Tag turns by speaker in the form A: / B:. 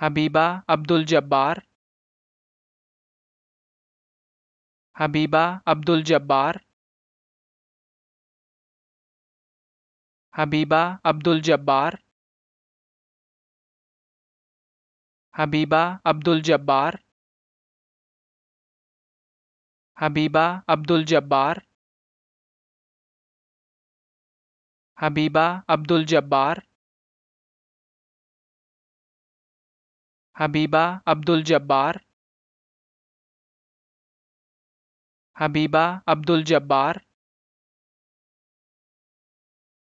A: Habiba Abdul Jabbar Habiba Abdul Jabbar Habiba Abdul Jabbar Habiba Abdul Jabbar Habiba Abdul Jabbar Habiba Abdul Jabbar Habiba Abdul Jabbar Habiba Abdul Jabbar